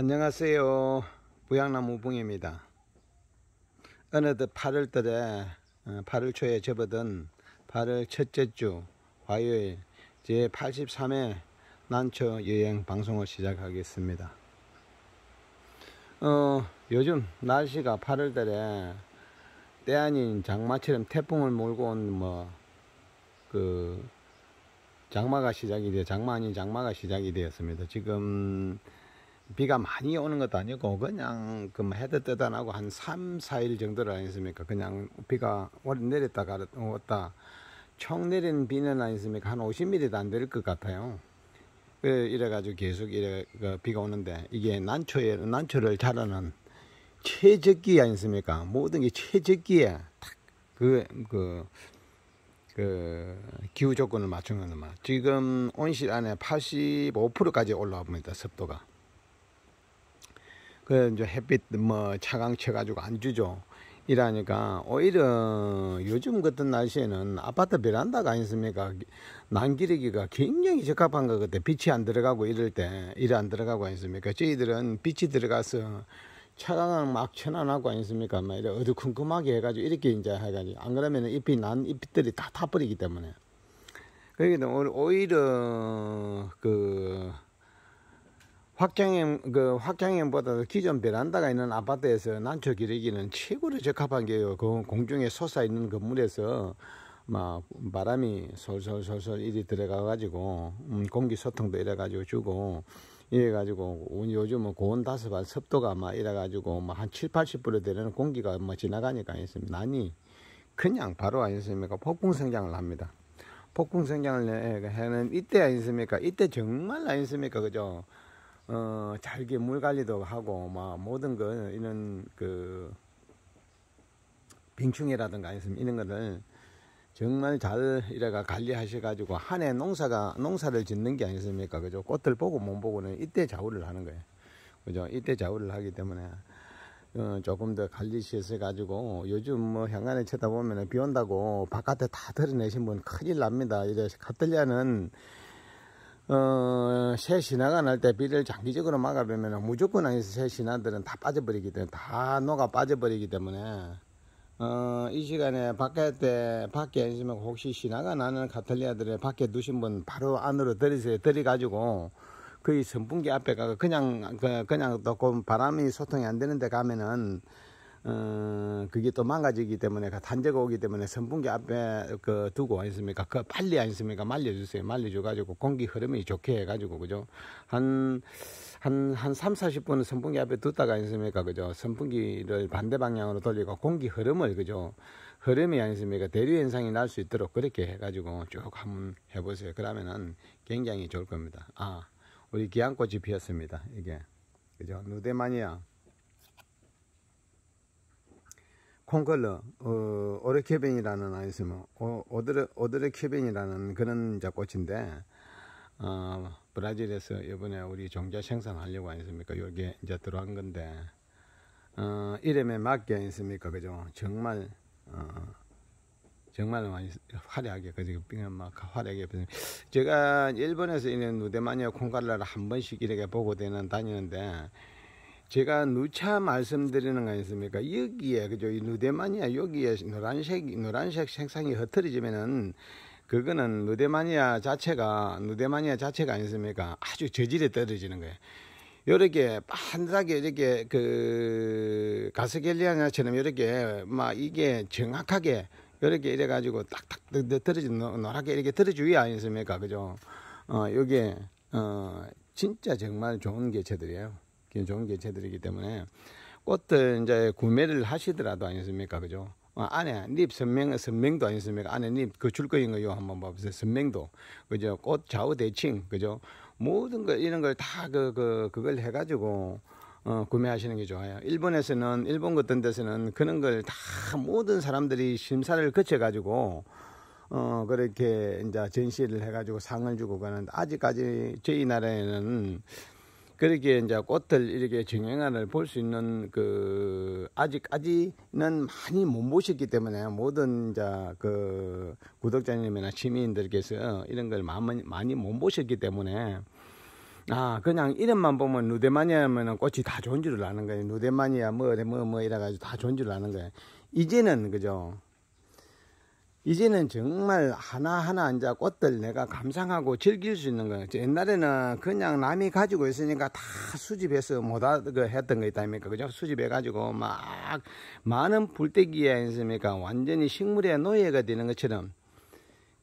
안녕하세요 부양나무 봉입니다 어느덧 8월달에 8월 어, 초에 접어든 8월 첫째 주 화요일 제83회 난초 여행 방송을 시작하겠습니다 어, 요즘 날씨가 8월달에 때 아닌 장마처럼 태풍을 몰고 온 뭐 그 장마가 시작이 돼 장마 아닌 장마가 시작이 되었습니다 지금 비가 많이 오는 것도 아니고 그냥 그 뭐 해도 뜨다 나고 한 3, 4일 정도를 아니습니까? 그냥 비가 오 내렸다 가 왔다 총 내린 비는 아니습니까? 한 50mm도 안 될 것 같아요. 그 이래가지고 계속 이래 그 비가 오는데 이게 난초에 난초를 자르는 최적기 아니습니까? 모든 게 최적기에 딱그 그, 그 기후 조건을 맞춘 거는 막 지금 온실 안에 85%까지 올라옵니다 습도가. 그 이제 햇빛 뭐 차광 쳐가지고 안 주죠. 이라니까 오히려 요즘 같은 날씨에는 아파트 베란다가 있습니까 난기르기가 굉장히 적합한 것같아 빛이 안 들어가고 이럴 때 일이 안 들어가고 있습니까 저희들은 빛이 들어가서 차광을 막 천안하고 있습니까막 이렇게 어두컴컴하게 해가지고 이렇게 이제 해가지고 안 그러면 잎이 난 잎들이 다 타버리기 때문에 그러니까 오히려 그 확장형, 그, 확장형보다도 기존 베란다가 있는 아파트에서 난초 기르기는 최고로 적합한 게요. 그 공중에 솟아 있는 건물에서 막 바람이 솔솔솔솔 이리 들어가가지고, 음, 공기 소통도 이래가지고 주고, 이래가지고, 요즘은 고온 다습한 습도가 막 이래가지고, 막한 칠 팔십 0 되는 공기가 막 뭐 지나가니까 있습니다. 아니, 그냥 바로 아니습니까? 었 폭풍 성장을 합니다. 폭풍 성장을 해는 이때 아니습니까? 었 이때 정말 아니습니까? 었 그죠? 어, 잘게 물 관리도 하고, 막, 뭐, 모든 걸, 이런, 그, 빙충이라든가, 아니면 이런 거를 정말 잘, 이래가 관리하셔가지고, 한 해 농사가, 농사를 짓는 게 아니겠습니까? 그죠? 꽃들 보고 못 보고는 이때 자우를 하는 거예요. 그죠? 이때 자우를 하기 때문에, 어, 조금 더 관리시에서 가지고 요즘 뭐 현관에 쳐다보면 비 온다고 바깥에 다 드러내신 분 큰일 납니다. 이래 카틀리아는 어, 새 신화가 날 때 비를 장기적으로 막아보면 무조건 아니서 새 신화들은 다 빠져버리기 때문에 다 녹아 빠져버리기 때문에 어, 이 시간에 밖에 때 밖에 있으면 혹시 신화가 나는 카톨리아들을 밖에 두신 분 바로 안으로 들이세요 들이가지고 거의 선풍기 앞에 가서 그냥 그, 그냥 또 바람이 소통이 안 되는데 가면은 어, 그게 또 망가지기 때문에 그 단제가 오기 때문에 선풍기 앞에 그 두고 아니습니까? 그 빨리 안니습니까 말려주세요. 말려줘가지고 공기 흐름이 좋게 해가지고 그죠? 한 한한 삼 사십 분 선풍기 앞에 두다가 있습니까 그죠? 선풍기를 반대 방향으로 돌리고 공기 흐름을 그죠? 흐름이 아니습니까? 대류 현상이 날 수 있도록 그렇게 해가지고 쭉 한번 해보세요. 그러면은 굉장히 좋을 겁니다. 아, 우리 기안꽃이 피었습니다. 이게 그죠? 누대마니아 콩컬러 어, 오르케벤이라는 아이스면 어, 오드르오드르케벤이라는 그런 꽃인데 어, 브라질에서 이번에 우리 종자 생산하려고 아니습니까? 여기에 이제 들어간 건데 어, 이름에 맞게 아습니까 그죠? 정말 어, 정말 많이 화려하게 그죠? 빙막 화려하게 제가 일본에서 있는 누데마니아 콩갈라를 한 번씩 이렇게 보고 되는 다니는데 제가 누차 말씀드리는 거 아니습니까? 여기에, 그죠? 이 누데마니아 여기에 노란색, 노란색 색상이 흩어지면은 그거는 누데마니아 자체가, 누데마니아 자체가 아니습니까? 아주 저질에 떨어지는 거예요. 요렇게 반듯하게 이렇게 그 가스겔리아나처럼 요렇게 막 이게 정확하게 요렇게 이래 가지고 딱딱 떨어진 노랗게 이렇게 떨어지지않습니까 그죠? 어, 요게 어 진짜 정말 좋은 개체들이에요. 좋은 개체들이기 때문에 꽃들 이제 구매를 하시더라도 아니습니까 었 그죠? 어, 안에 잎 선명 선명도 아니습니까? 었 안에 잎 그줄 거인 거요 한번 봐보세요. 선명도 그죠? 꽃 좌우 대칭 그죠? 모든 거 이런 걸 다 그 그, 그걸 해가지고 어, 구매하시는 게 좋아요. 일본에서는 일본 같은 데서는 그런 걸 다 모든 사람들이 심사를 거쳐 가지고 어 그렇게 이제 전시를 해가지고 상을 주고 가는데 아직까지 저희 나라에는 그렇게 이제 꽃을 이렇게 정행안을 볼수 있는 그 아직까지는 많이 못 보셨기 때문에 모든 자 그 구독자님이나 시민들께서 이런 걸 많이 못 보셨기 때문에 아 그냥 이름만 보면 누데마니아면은 꽃이 다 좋은 줄 아는 거예요. 누데마니아 뭐 뭐, 뭐 이래가지고 다 좋은 줄 아는 거예요. 이제는 그죠. 이제는 정말 하나하나 이제 꽃들 내가 감상하고 즐길 수 있는 거예요. 옛날에는 그냥 남이 가지고 있으니까 다 수집해서 못 그 했던 거 있다니까. 그죠? 수집해가지고 막 많은 불대기에 있습니까? 완전히 식물의 노예가 되는 것처럼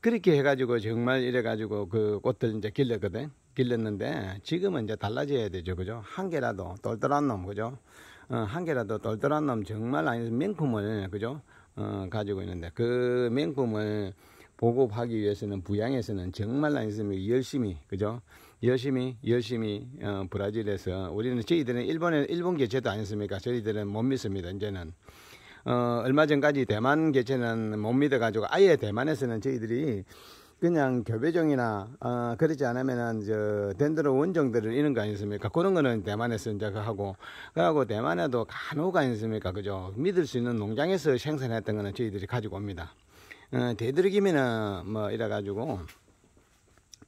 그렇게 해가지고 정말 이래가지고 그 꽃들 이제 길렀거든. 길렀는데 지금은 이제 달라져야 되죠. 그죠? 한 개라도 똘똘한 놈, 그죠? 어, 한 개라도 똘똘한 놈 정말 아니 면 명품을, 그죠? 어, 가지고 있는데 그 명품을 보급하기 위해서는 부양에서는 정말 난니이 열심히 그죠? 열심히 열심히 어, 브라질에서 우리는 저희들은 일본에 일본 개체도 아니었습니까? 저희들은 못 믿습니다. 이제는 어, 얼마 전까지 대만 개체는 못 믿어가지고 아예 대만에서는 저희들이 그냥 교배종이나 어, 그렇지 않으면은 저 덴드로 원종들을 이런 거 아니습니까? 그런 거는 대만에서 이제 하고 그하고 대만에도 간혹 아니습니까? 그죠? 믿을 수 있는 농장에서 생산했던 거는 저희들이 가지고 옵니다. 어, 대들기미는뭐 이래 가지고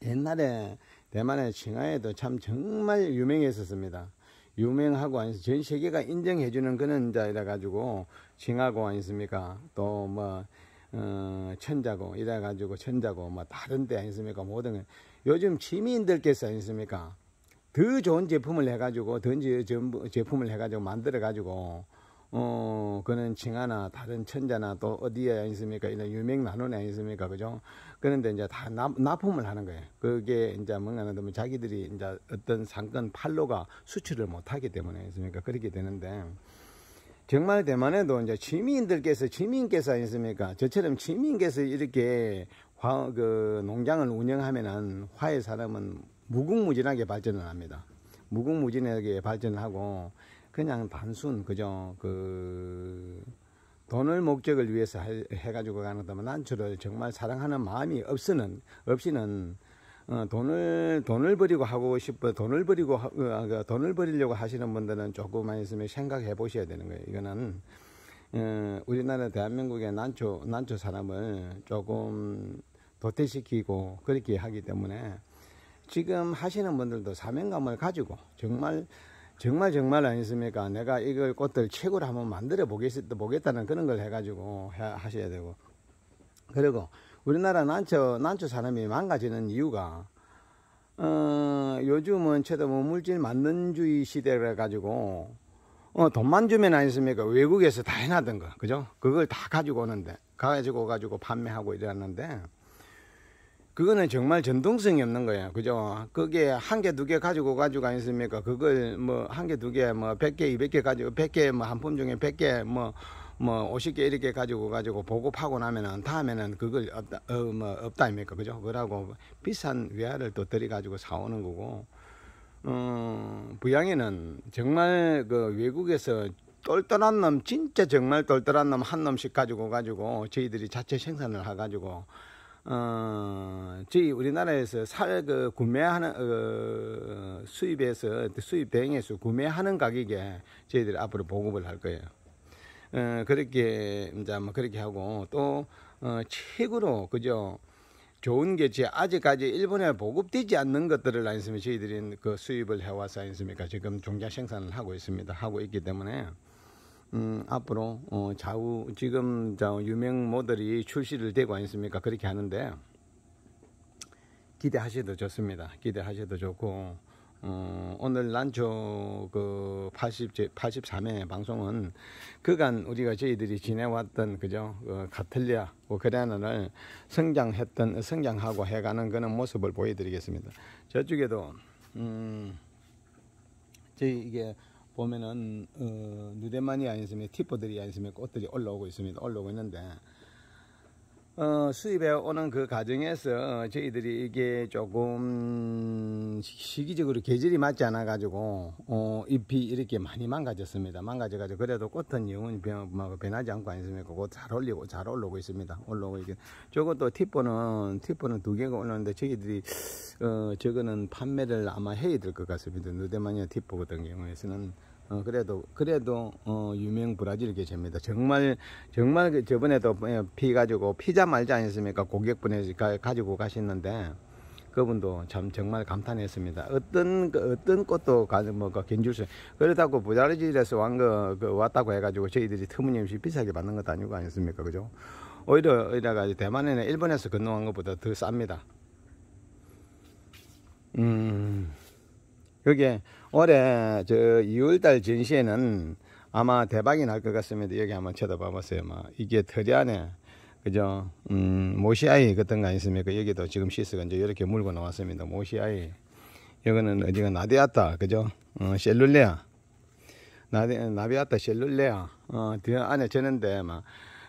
옛날에 대만의 칭하에도 참 정말 유명했었습니다. 유명하고 아니 전 세계가 인정해 주는 그는 이제 이래 가지고 칭하고 아니습니까? 또뭐 어, 천자고 이래 가지고 천자고 뭐 다른데 아니습니까? 모든 게. 요즘 취미인들께서 아니습니까? 더 좋은 제품을 해가지고 더 제품을 해가지고 만들어가지고 어, 그는 칭하나 다른 천자나 또 어디에 있습니까? 이런 유명 나눔에 아니습니까? 그죠? 그런데 이제 다 나, 납품을 하는 거예요. 그게 이제 뭔가는 자기들이 이제 어떤 상권 팔로가 수출을 못하기 때문에 있습니까? 그렇게 되는데 정말 대만에도 이제 주민들께서 주민께서 아니습니까? 저처럼 주민께서 이렇게 화, 그 농장을 운영하면은 화해 사람은 무궁무진하게 발전을 합니다. 무궁무진하게 발전을 하고 그냥 단순 그죠그 돈을 목적을 위해서 해, 해가지고 가는 다면 난초를 정말 사랑하는 마음이 없으는 없이는 어, 돈을 돈을 버리고 하고 싶어 돈을 버리고 어, 아, 그 돈을 버리려고 하시는 분들은 조금만 있으면 생각해 보셔야 되는 거예요. 이거는 어, 우리나라 대한민국의 난초 난초 사람을 조금 도태시키고 그렇게 하기 때문에 지금 하시는 분들도 사명감을 가지고 정말 정말 정말 아니습니까? 내가 이걸 꽃들 최고로 한번 만들어 보겠, 다는 그런 걸 해가지고 하셔야 되고 그리고 우리나라 난처난처사람이 망가지는 이유가, 어, 요즘은 최대 뭐 물질 만능주의 시대라 가지고, 어, 돈만 주면 아니습니까? 외국에서 다 해놨던 거, 그죠? 그걸 다 가지고 오는데, 가지고 가지고 판매하고 이랬는데, 그거는 정말 전동성이 없는 거예요. 그죠? 그게 한 개, 두 개 가지고 가지고 아니습니까? 그걸 뭐, 한 개, 두 개, 뭐, 백 개, 이백 개 가지고, 백 개, 뭐, 한품 중에 백 개, 뭐, 뭐 50개 이렇게 가지고 가지고 보급하고 나면은 다음에는 그걸 없다 어, 뭐 없다 아 입니까 그죠? 그러고 비싼 외화를 또 들이 가지고 사오는 거고 음 부양에는 정말 그 외국에서 똘똘한 놈 진짜 정말 똘똘한 놈 한 놈씩 가지고 가지고 저희들이 자체 생산을 해 가지고 어, 저희 우리나라에서 살그 구매하는 어, 수입에서 수입 대행에서 구매하는 가격에 저희들이 앞으로 보급을 할 거예요. 어, 그렇게 이제 뭐 그렇게 하고 또 어, 책으로 그죠. 좋은 게제 아직까지 일본에 보급되지 않는 것들을 아니면 저희들이 그 수입을 해와서 아니습니까 지금 종자 생산을 하고 있습니다 하고 있기 때문에 음, 앞으로 어, 좌우 지금 좌우 유명 모델이 출시를 되고 아니습니까 그렇게 하는데 기대하셔도 좋습니다 기대하셔도 좋고 어, 오늘 난초 그 80, 84회 방송은 그간 우리가 저희들이 지내왔던 그죠 어, 가틀리아 우크라이나를 뭐 성장했던 성장하고 해가는 그런 모습을 보여드리겠습니다. 저쪽에도 음, 저희 이게 보면은 어, 누데만이 아니으면 티포들이 아니으면 꽃들이 올라오고 있습니다. 올라오고 있는데 어, 수입해 오는 그 과정에서 저희들이 이게 조금 시기적으로 계절이 맞지 않아 가지고 어, 잎이 이렇게 많이 망가졌습니다. 망가져 가지고 그래도 꽃은 영원히 변, 뭐, 변하지 않고 안습니까 곧잘 올리고 잘 올라오고 있습니다. 올라오고 이제 저것도 티포는 티포는 두 개가 올랐는데 저희들이 어, 저거는 판매를 아마 해야 될 것 같습니다. 누데마니아 티포 같은 경우에서는 어, 그래도 그래도 어, 유명 브라질 계제입니다. 정말 정말 그 저번에도 예, 피 가지고 피자 말지 않습니까? 고객분이 가, 가지고 가셨는데 그분도 참 정말 감탄했습니다. 어떤 그, 어떤 꽃도 가는 뭐가 그 견줄수 그렇다고 브라질에서 왕거 그, 그, 왔다고 해가지고 저희들이 터무니없이 비싸게 받는 것도 아니고 아니습니까? 그죠? 오히려 이래가 대만에는 일본에서 건너온 것보다 더 쌉니다. 음. 여기 올해 저 2월달 전시에는 아마 대박이 날 것 같습니다. 여기 한번 쳐다봐봤어요. 뭐 이게 터이 안에 그죠? 음, 모시아이 같은 거 아니십니까? 여기도 지금 시스가 이제 이렇게 물고 나왔습니다. 모시아이. 여기는 어디가 나디아타, 그죠? 어, 셀룰레아. 나디, 나비아타 셀룰레아. 어, 뒤 안에 졌는데, 막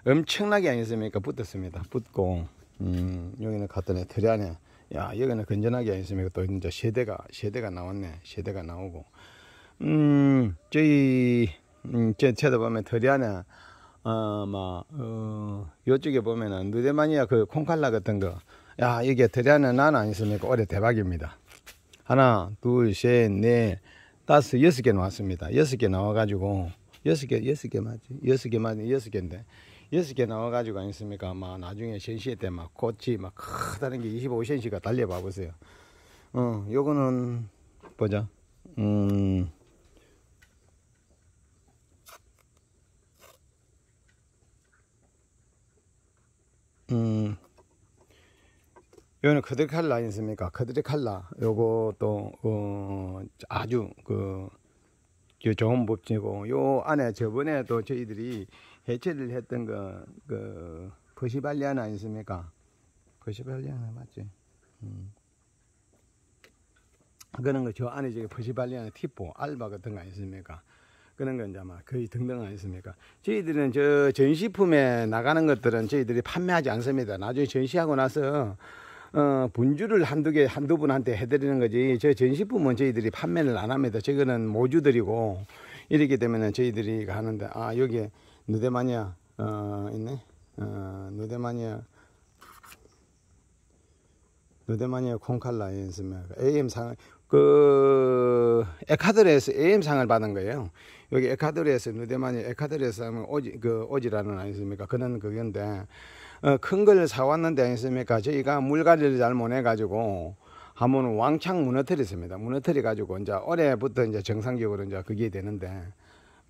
엄청나게 아니십니까? 붙었습니다. 붙고, 음, 여기는 갔더니 털이 안에 야, 여기는 건전하게 했으면 또 이제 세대가, 세대가 나왔네. 세대가 나오고. 음, 저희, 음, 제 쳐다보면 털이 안에, 어, 막, 뭐, 어, 요쪽에 보면은 누데마니아 그 콩칼라 같은 거. 야, 이게 털이 안에 나는 안 있습니까? 올해 대박입니다. 하나, 둘, 셋, 넷, 다섯, 여섯 개 나왔습니다. 여섯 개 나와가지고, 여섯 개, 여섯 개 맞지? 여섯 개 맞지? 여섯 개인데. 여섯 개 나와가지고 아니습니까? 막 나중에 전시회 때막 꽃이 막 크다는 게 25cm가 달려봐 보세요. 어, 요거는, 보자. 음, 음, 요는 커드칼라 아니습니까? 커드칼라. 요것도, 어, 아주, 그, 그, 좋은 법칙이고, 요 안에 저번에도 저희들이 해체를 했던 거, 그, 버시발리아나 아니습니까? 버시발리아나 맞지? 음. 그런 거 저 안에 저기 버시발리아나 티포, 알바 같은 거 아니습니까? 그런 건 이제 아마 거의 등등 아니습니까? 저희들은 저 전시품에 나가는 것들은 저희들이 판매하지 않습니다. 나중에 전시하고 나서 어, 분주를 한두 개, 한두 분한테 해드리는 거지. 저 전시품은 저희들이 판매를 안 합니다. 저거는 모주들이고, 이렇게 되면은 저희들이 하는데, 아, 여기에 누데마니아 어, 있네 어, 누데마니아 누데마니아 콩칼라 연습면 AM 상 그 에카드레에서 AM 상을 받은 거예요. 여기 에카드레에서 누데마니아 에카드레에서 하면 오지 그 오지라는 아니습니까 그는 그건데 어, 큰 걸 사왔는데 아니습니까 저희가 물갈이를 잘못 해가지고 한번 왕창 무너뜨렸습니다. 무너뜨려 가지고 이제 올해부터 이제 정상적으로 이제 그게 되는데.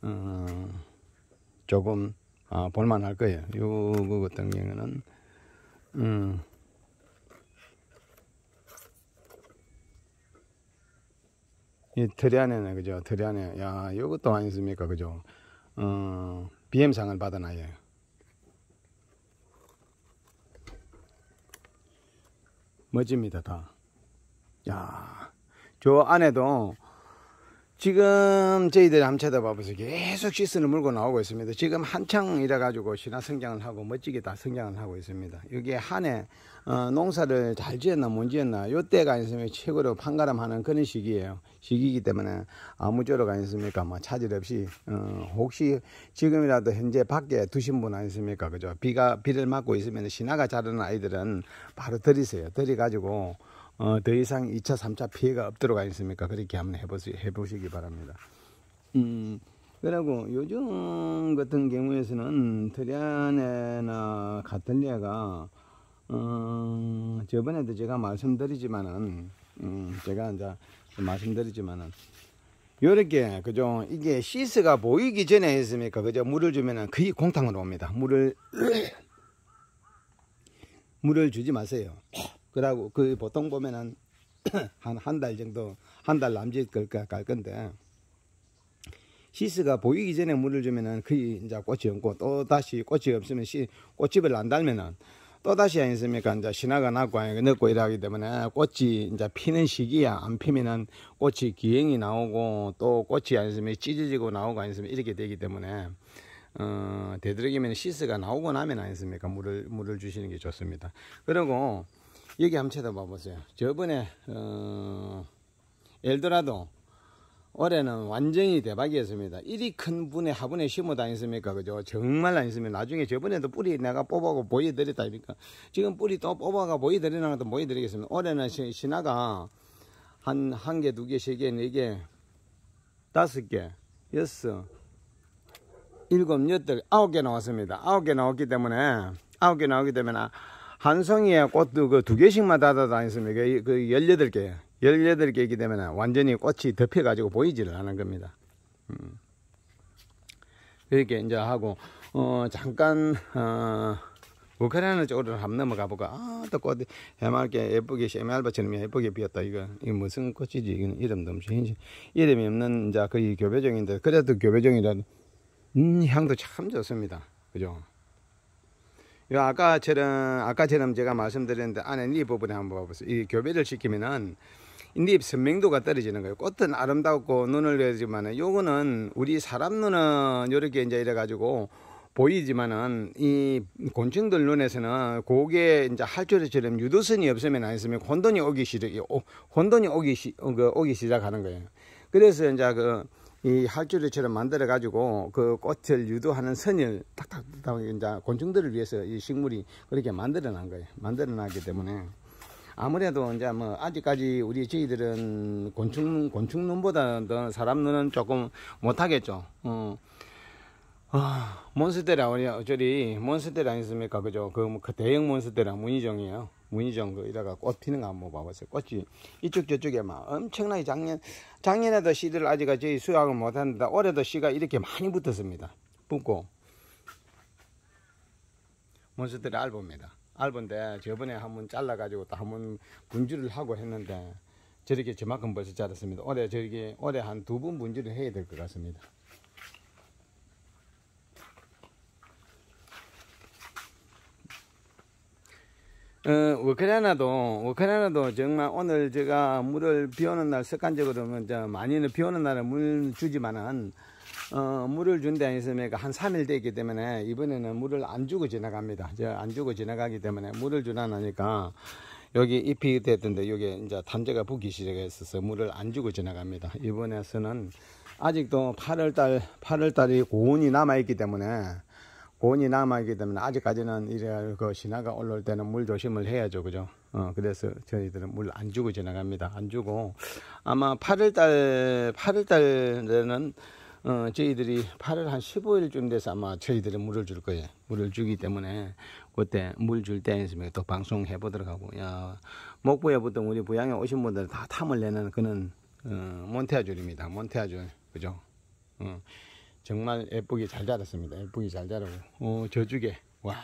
어, 조금 아, 볼만할 거예요. 요거 같은 그 경우는 음. 이 틀이 안에는 그죠? 틀이 안에 야 요것도 안 있습니까 그죠? 어, BM상을 받아놔요. 멋집니다 다. 야, 저 안에도 지금 저희들이 한번 쳐다봐보세요. 계속 시스는 물고 나오고 있습니다. 지금 한창 이래가지고 신화 성장을 하고 멋지게 다 성장을 하고 있습니다. 여기에 한해 어, 농사를 잘 지었나 못 지었나 요때가 있으면 최고로 판가름하는 그런 시기예요. 시기이기 때문에 아무쪼록 아니습니까? 뭐 차질 없이 어, 혹시 지금이라도 현재 밖에 두신 분 아니십니까? 그죠? 비가 비를 맞고 있으면 신화가 자르는 아이들은 바로 들이세요. 들이 가지고 어, 더 이상 2차, 3차 피해가 없도록 하겠습니까 그렇게 한번 해보시, 해보시기 바랍니다. 음, 그리고 요즘 같은 경우에는 트리안에나 가틀리아가, 어, 저번에도 제가 말씀드리지만은, 음, 제가 이제 말씀드리지만은, 요렇게, 그죠? 이게 시스가 보이기 전에 했습니까? 그죠? 물을 주면은 거의 공탕으로 옵니다. 물을, 물을 주지 마세요. 그러고 그 보통 보면은 한 한 달 정도 한 달 남짓 걸까 갈 건데 시스가 보이기 전에 물을 주면은 그의 이제 꽃이 없고 또 다시 꽃이 없으면 시 꽃집을 안 달면은 또 다시 아니습니까 이제 신화가 나고 늦고 이러기 때문에 꽃이 이제 피는 시기야 안 피면은 꽃이 기행이 나오고 또 꽃이 아니으면 찢어지고 나오고 아니으면 이렇게 되기 때문에 어, 되도록이면 시스가 나오고 나면 아니습니까 물을 물을 주시는 게 좋습니다. 그리고 여기 한번 쳐다봐 보세요. 저번에 어, 엘도라도 올해는 완전히 대박이었습니다. 이리 큰 분에 화분에 심어 다녔습니까? 그죠? 정말 안녔습니다 나중에 저번에도 뿌리 내가 뽑아고 보여드렸다니까. 지금 뿌리 또 뽑아가 보여드리는 것도 보여드리겠습니다. 올해는 신화가 한, 한 개, 두 개, 세 개, 네 개, 다섯 개, 여섯, 일곱, 여덟, 아홉 개 나왔습니다. 아홉 개 나왔기 때문에, 아홉 개 나오기 때문에, 한 송이에 꽃도 그 두 개씩만 닫아다니으면 그1 8개1 8 개이기 되면 에 완전히 꽃이 덮여가지고 보이지를 않은 겁니다. 음. 이렇게 이제 하고 어 잠깐 어 우크라이나 쪽으로 한번 넘어가 볼까 아또 꽃이 해맑게 예쁘게 세말바처럼 예쁘게 피었다 이거 이 무슨 꽃이지 이건 이름도 없이 이름이 없는 이제 거의 교배종인데 그래도 교배종이라 음 향도 참 좋습니다 그죠 아까처럼 아까처럼 제가 말씀드렸는데 안에 잎 부분에 한번 봐보세요. 이 교배를 시키면은 잎 선명도가 떨어지는 거예요. 꽃은 아름답고 눈을 내지만은 요거는 우리 사람 눈은 요렇게 이제 이래 가지고 보이지만은 이 곤충들 눈에서는 고게 이제 할줄리처럼 유도선이 없으면 안 있으면 혼돈이 오기 시작 이 혼돈이 오기 시 어, 그 오기 시작하는 거예요. 그래서 이제 그이 할주리처럼 만들어 가지고 그 꽃을 유도하는 선을 딱딱딱 이제 곤충들을 위해서 이 식물이 그렇게 만들어 난 거예요. 만들어 놨기 때문에 아무래도 이제 뭐 아직까지 우리 저희들은 곤충 곤충 눈보다는 사람 눈은 조금 못하겠죠. 어. 아, 몬스테라 우리 저리 몬스테라 있습니까 그죠? 그, 그 대형 몬스테라 문희정이에요. 문희정 그이다가꽃 피는 거 한번 봐봤어요. 꽃이 이쪽 저쪽에 막 엄청나게 작년 작년에도 씨들 아직 저희 수확을 못했는데 올해도 씨가 이렇게 많이 붙었습니다. 붙고 몬스터를 알봅니다. 알본데 저번에 한번 잘라가지고 또 한번 분주를 하고 했는데 저렇게 저만큼 벌써 자랐습니다. 올해 저렇게 올해 한 두 번 분주를 해야 될 것 같습니다. 어, 우크라이나도, 우크라이나도 정말 오늘 제가 물을 비 오는 날 습관적으로 많이는 비 오는 날에 물 주지만은, 어, 물을 준데 아니었습니까? 한 3일 되기 때문에 이번에는 물을 안 주고 지나갑니다. 안 주고 지나가기 때문에 물을 주나 나니까 여기 잎이 됐던데 여기 이제 담재가 붙기 시작했어서 물을 안 주고 지나갑니다. 이번에서는 아직도 8월달, 8월달이 고온이 남아있기 때문에 곤이 남아있기 때문에 아직까지는 이래 그 신화가 올라올 때는 물 조심을 해야죠 그죠 어 그래서 저희들은 물 안 주고 지나갑니다 안 주고 아마 8월달 8월달에는 어, 저희들이 8월 한 15일쯤 돼서 아마 저희들이 물을 줄 거예요. 물을 주기 때문에 그때 물 줄 때 있으면 또 방송해 보도록 하고 야목부에 보통 우리 부양에 오신 분들 다 탐을 내는 그는 어, 몬테아줄입니다. 몬테아줄 그죠? 어. 정말 예쁘게 잘 자랐습니다. 예쁘게 잘 자라고. 어, 저주게 와.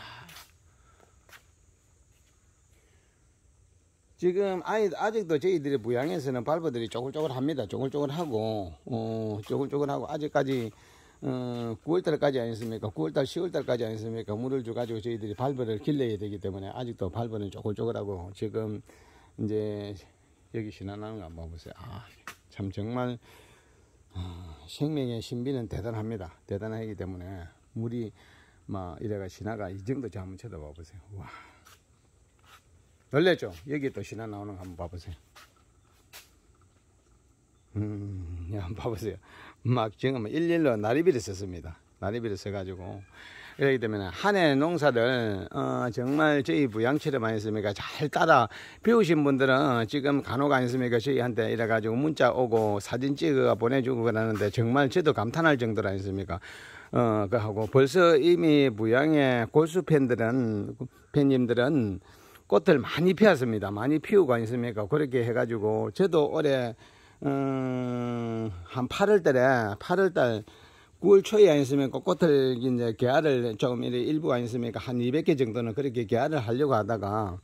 지금 아이 아직도 저희들이 부양에서는 발버들이 쪼글쪼글합니다. 쪼글쪼글하고 어, 쪼글쪼글하고 아직까지 어, 9월달까지 아니었습니까? 9월달, 10월달까지 아니었습니까? 물을 줘가지고 저희들이 발버를 길러야 되기 때문에 아직도 발버는 쪼글쪼글하고 지금 이제 여기 지나나는 거 한번 보세요. 아, 참 정말 생명의 신비는 대단합니다. 대단하기 때문에 물이 막 이래가 신화가 이 정도 저 한번 쳐다봐 보세요. 와 놀랬죠? 여기 또 신화 나오는 거 한번 봐보세요. 음, 예, 한번 봐보세요. 막 지금 11로 나리비를 썼습니다. 나리비를 써가지고 그렇기 때문에 한 해 농사를 어, 정말 저희 부양치를 만있습니까잘 따라 배우신 분들은 지금 간혹 아니습니까 저희한테 이래 가지고 문자 오고 사진 찍어 보내주고 그러는데 정말 저도 감탄할 정도로 아니습니까 어, 그 하고 벌써 이미 부양의 골수 팬들은 팬님들은 꽃을 많이 피웠습니다. 많이 피우고 아니습니까? 그렇게 해가지고 저도 올해 음, 한 8월 달에 8월 달 9월 초에 안 있으면 꼿꼿을 이제 개화를 조금 이 일부 가 있으니까 한 200개 정도는 그렇게 개화를 하려고 하다가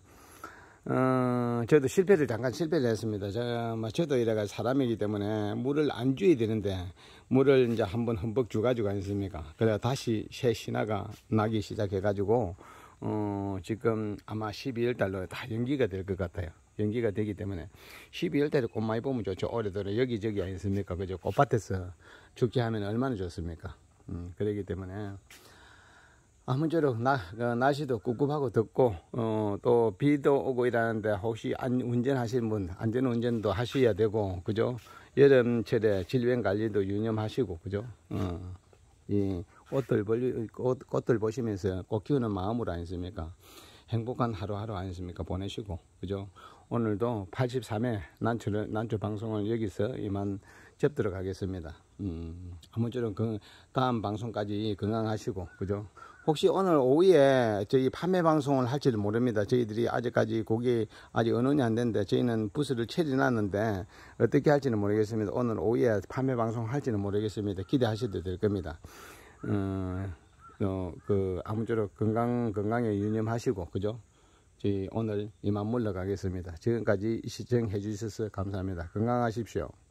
어, 저도 실패를 잠깐 실패를 했습니다. 제가 뭐 저도 이래가 사람이기 때문에 물을 안주어야 되는데 물을 이제 한번 흠뻑 주가지고 아니습니까? 그래 다시 새 신화가 나기 시작해가지고 어, 지금 아마 12월 달로 다 연기가 될 것 같아요. 연기가 되기 때문에 12월 달에 꽃 많이 보면 좋죠. 올해도은 여기저기 아니습니까? 그죠? 꽃밭에서 죽게 하면 얼마나 좋습니까? 음, 그러기 때문에 아무쪼록 나, 어, 날씨도 꿉꿉하고 덥고 어, 또 비도 오고 이러는데 혹시 안, 운전하실 분 안전운전도 하셔야 되고 그죠? 여름철에 질병관리도 유념하시고 그죠? 어, 이 꽃들, 벌리, 꽃, 꽃들 보시면서 꽃 키우는 마음으로 아니습니까? 행복한 하루하루 아니십니까? 보내시고, 그죠? 오늘도 83회 난초를, 난초 방송을 여기서 이만 접들어가겠습니다 음, 아무쪼록 그 다음 방송까지 건강하시고, 그죠? 혹시 오늘 오후에 저희 판매 방송을 할지도 모릅니다. 저희들이 아직까지 고기 아직 언론이 안된는데 저희는 부스를 체리놨는데 어떻게 할지는 모르겠습니다. 오늘 오후에 판매 방송 할지는 모르겠습니다. 기대하셔도 될 겁니다. 음, 어, 그 아무쪼록 건강 건강에 유념하시고 그죠? 저 오늘 이만 물러가겠습니다. 지금까지 시청해 주셔서 감사합니다. 건강하십시오.